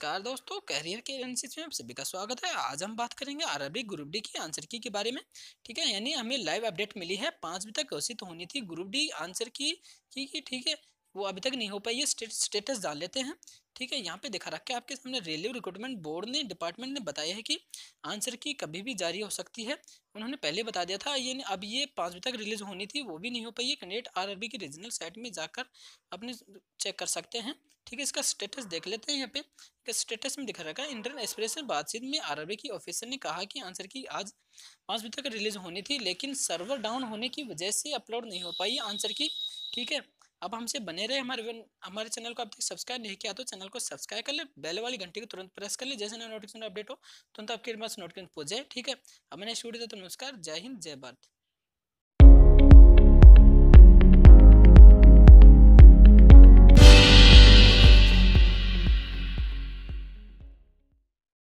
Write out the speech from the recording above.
नमस्कार दोस्तों कैरियर के एजेंसी में आप सभी का स्वागत है आज हम बात करेंगे अरबी ग्रुप डी की आंसर की के बारे में ठीक है यानी हमें लाइव अपडेट मिली है पाँच बजे तक घोषित होनी थी ग्रुप डी आंसर की की ठीक है वो अभी तक नहीं हो पाई है स्टेट, स्टेटस डाल लेते हैं ठीक है यहाँ पे दिखा रखा है आपके सामने रेलवे रिक्रूटमेंट बोर्ड ने डिपार्टमेंट ने बताया है कि आंसर की कभी भी जारी हो सकती है उन्होंने पहले बता दिया था ये अब ये पाँच बजे तक रिलीज होनी थी वो भी नहीं हो पाई है कैंडिडेट बी की रीजनल साइट में जाकर अपने चेक कर सकते हैं ठीक है इसका स्टेटस देख लेते हैं यहाँ पे स्टेटस में दिखा रखा है इंटरन एक्सप्रेशन बातचीत में बी की ऑफिसर ने कहा कि आंसर की आज पाँच बजे तक रिलीज होनी थी लेकिन सर्वर डाउन होने की वजह से अपलोड नहीं हो पाई आंसर की ठीक है अब हमसे बने रहे हमारे हमारे चैनल को अब तक सब्सक्राइब नहीं किया तो चैनल को सब्सक्राइब कर ले बेल वाली घंटी को तुरंत प्रेस कर ले जैसे नया नोटिफिकेशन अपडेट हो तुरंत आपके पास नोटिफिकेशन पहुंच जाए ठीक है अब मैंने स्टूडियो तो नमस्कार जय हिंद जय भारत